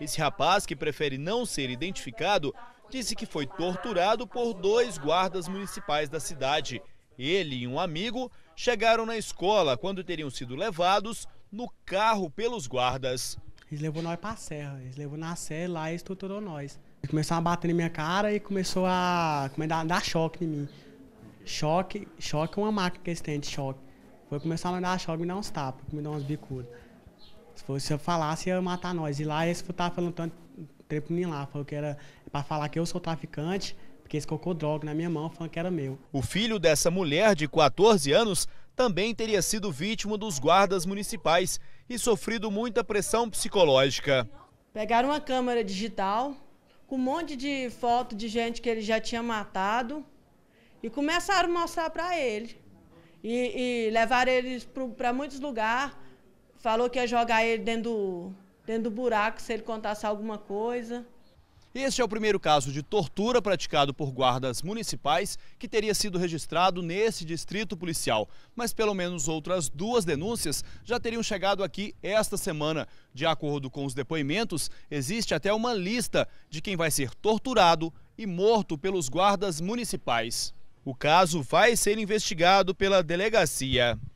Esse rapaz, que prefere não ser identificado, disse que foi torturado por dois guardas municipais da cidade. Ele e um amigo chegaram na escola quando teriam sido levados no carro pelos guardas. Eles levou nós para a serra, eles levou na serra lá e estruturou nós. Começaram a bater na minha cara e começou a, é, a dar, choque em mim. Choque, choque é uma máquina que eles têm de choque. Foi começar a me dar choque, me dar uns tapas, me dar umas bicudas se eu falasse, ia matar nós. E lá eles estavam falando tanto tempo mim lá. Falou que era para falar que eu sou traficante, porque eles colocou droga na minha mão, falando que era meu. O filho dessa mulher de 14 anos também teria sido vítima dos guardas municipais e sofrido muita pressão psicológica. Pegaram uma câmera digital com um monte de foto de gente que ele já tinha matado e começaram a mostrar para ele. E, e levaram eles para muitos lugares Falou que ia jogar ele dentro do, dentro do buraco se ele contasse alguma coisa. Este é o primeiro caso de tortura praticado por guardas municipais que teria sido registrado nesse distrito policial. Mas pelo menos outras duas denúncias já teriam chegado aqui esta semana. De acordo com os depoimentos, existe até uma lista de quem vai ser torturado e morto pelos guardas municipais. O caso vai ser investigado pela delegacia.